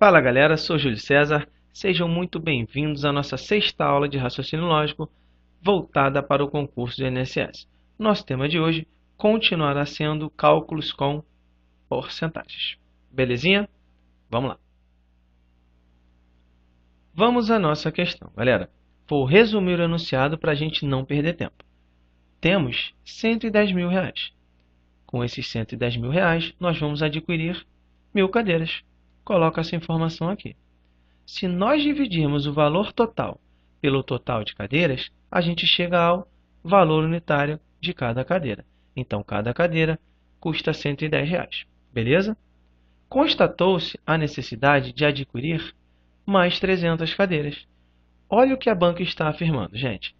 Fala galera, sou Júlio César. Sejam muito bem-vindos à nossa sexta aula de raciocínio lógico voltada para o concurso do INSS. Nosso tema de hoje continuará sendo cálculos com porcentagens. Belezinha? Vamos lá. Vamos à nossa questão, galera. Vou resumir o enunciado para a gente não perder tempo. Temos 110 mil reais. Com esses 110 mil reais, nós vamos adquirir mil cadeiras coloco essa informação aqui. Se nós dividirmos o valor total pelo total de cadeiras, a gente chega ao valor unitário de cada cadeira. Então, cada cadeira custa R$ 110, reais, beleza? Constatou-se a necessidade de adquirir mais 300 cadeiras. Olha o que a banca está afirmando, gente.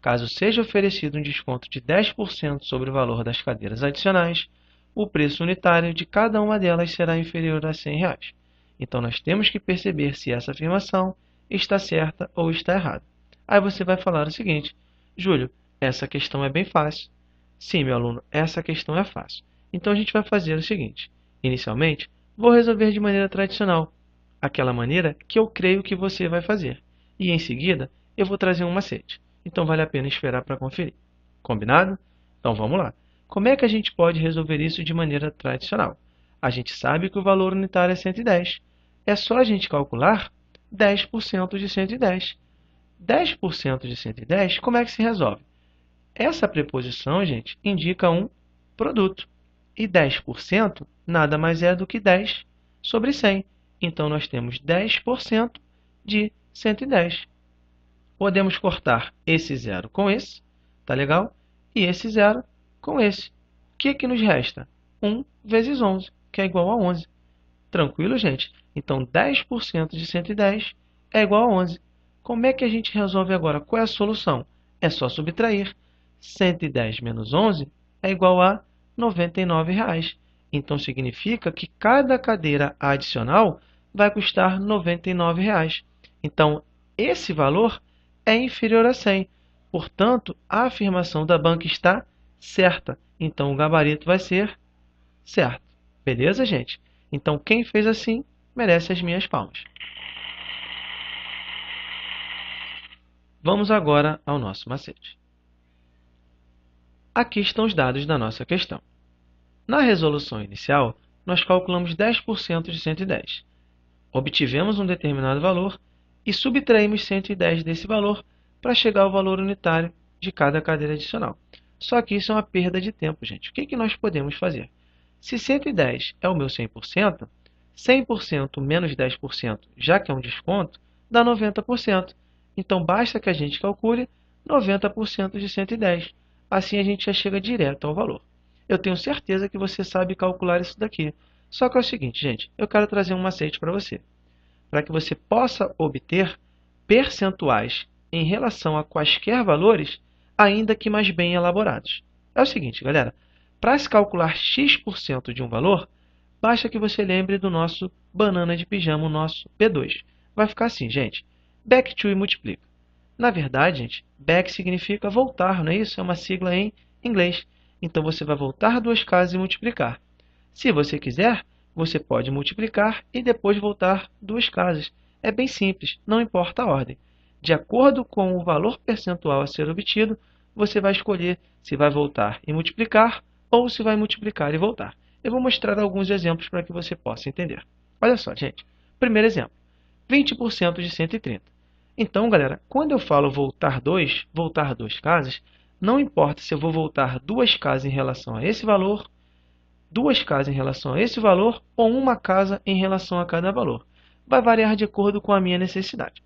Caso seja oferecido um desconto de 10% sobre o valor das cadeiras adicionais, o preço unitário de cada uma delas será inferior a R$ 100. Reais. Então nós temos que perceber se essa afirmação está certa ou está errada. Aí você vai falar o seguinte: Júlio, essa questão é bem fácil. Sim, meu aluno, essa questão é fácil. Então a gente vai fazer o seguinte: inicialmente, vou resolver de maneira tradicional, aquela maneira que eu creio que você vai fazer. E em seguida, eu vou trazer um macete. Então vale a pena esperar para conferir. Combinado? Então vamos lá. Como é que a gente pode resolver isso de maneira tradicional? A gente sabe que o valor unitário é 110. É só a gente calcular 10% de 110. 10% de 110, como é que se resolve? Essa preposição, gente, indica um produto. E 10% nada mais é do que 10 sobre 100. Então, nós temos 10% de 110. Podemos cortar esse zero com esse, tá legal? E esse zero com esse. O que, que nos resta? 1 vezes 11 que é igual a 11. Tranquilo, gente? Então, 10% de 110 é igual a 11. Como é que a gente resolve agora? Qual é a solução? É só subtrair. 110 menos 11 é igual a R$ 99,00. Então, significa que cada cadeira adicional vai custar R$ 99,00. Então, esse valor é inferior a 100. Portanto, a afirmação da banca está certa. Então, o gabarito vai ser certo. Beleza, gente? Então, quem fez assim merece as minhas palmas. Vamos agora ao nosso macete. Aqui estão os dados da nossa questão. Na resolução inicial, nós calculamos 10% de 110. Obtivemos um determinado valor e subtraímos 110 desse valor para chegar ao valor unitário de cada cadeira adicional. Só que isso é uma perda de tempo, gente. O que, é que nós podemos fazer? Se 110 é o meu 100%, 100% menos 10%, já que é um desconto, dá 90%. Então basta que a gente calcule 90% de 110. Assim a gente já chega direto ao valor. Eu tenho certeza que você sabe calcular isso daqui. Só que é o seguinte, gente, eu quero trazer um macete para você. Para que você possa obter percentuais em relação a quaisquer valores, ainda que mais bem elaborados. É o seguinte, galera, para se calcular x% de um valor, basta que você lembre do nosso banana de pijama, o nosso P2. Vai ficar assim, gente. Back to e multiplica. Na verdade, gente, back significa voltar, não é isso? É uma sigla em inglês. Então, você vai voltar duas casas e multiplicar. Se você quiser, você pode multiplicar e depois voltar duas casas. É bem simples, não importa a ordem. De acordo com o valor percentual a ser obtido, você vai escolher se vai voltar e multiplicar ou se vai multiplicar e voltar. Eu vou mostrar alguns exemplos para que você possa entender. Olha só, gente. Primeiro exemplo, 20% de 130. Então, galera, quando eu falo voltar 2, voltar 2 casas, não importa se eu vou voltar duas casas em relação a esse valor, duas casas em relação a esse valor ou uma casa em relação a cada valor. Vai variar de acordo com a minha necessidade.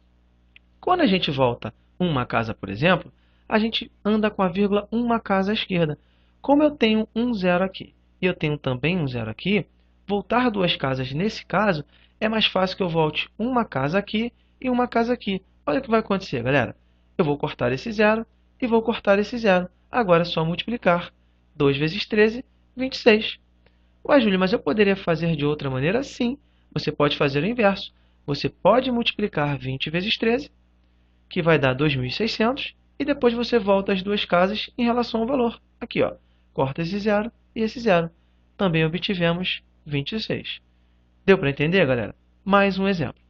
Quando a gente volta uma casa, por exemplo, a gente anda com a vírgula uma casa à esquerda. Como eu tenho um zero aqui e eu tenho também um zero aqui, voltar duas casas nesse caso é mais fácil que eu volte uma casa aqui e uma casa aqui. Olha o que vai acontecer, galera. Eu vou cortar esse zero e vou cortar esse zero. Agora é só multiplicar. 2 vezes 13, 26. Ué, Júlio, mas eu poderia fazer de outra maneira? Sim, você pode fazer o inverso. Você pode multiplicar 20 vezes 13, que vai dar 2.600, e depois você volta as duas casas em relação ao valor. Aqui, ó. Corta esse zero e esse zero. Também obtivemos 26. Deu para entender, galera? Mais um exemplo.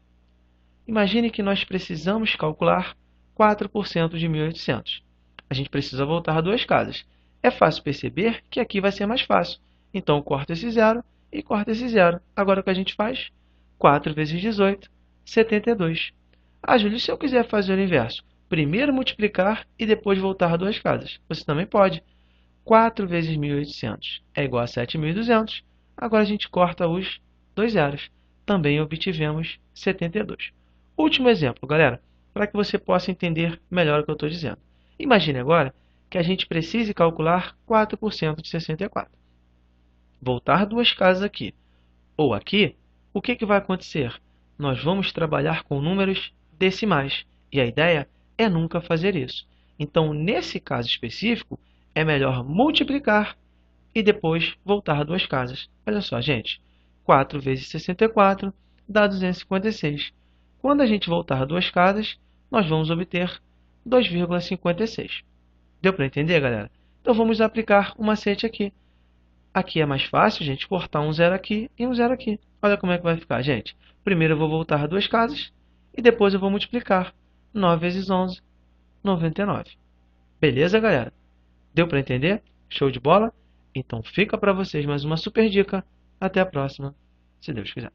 Imagine que nós precisamos calcular 4% de 1.800. A gente precisa voltar duas casas. É fácil perceber que aqui vai ser mais fácil. Então, corta esse zero e corta esse zero. Agora, o que a gente faz? 4 vezes 18, 72. Ah, Júlio, se eu quiser fazer o inverso? Primeiro multiplicar e depois voltar duas casas. Você também pode. 4 vezes 1.800 é igual a 7.200. Agora a gente corta os dois zeros. Também obtivemos 72. Último exemplo, galera, para que você possa entender melhor o que eu estou dizendo. Imagine agora que a gente precise calcular 4% de 64. Voltar duas casas aqui ou aqui, o que, que vai acontecer? Nós vamos trabalhar com números decimais e a ideia é nunca fazer isso. Então, nesse caso específico, é melhor multiplicar e depois voltar duas casas. Olha só, gente. 4 vezes 64 dá 256. Quando a gente voltar duas casas, nós vamos obter 2,56. Deu para entender, galera? Então vamos aplicar o macete aqui. Aqui é mais fácil, gente, cortar um zero aqui e um zero aqui. Olha como é que vai ficar, gente. Primeiro eu vou voltar duas casas e depois eu vou multiplicar. 9 vezes 11, 99. Beleza, galera? Deu para entender? Show de bola? Então fica para vocês mais uma super dica. Até a próxima, se Deus quiser.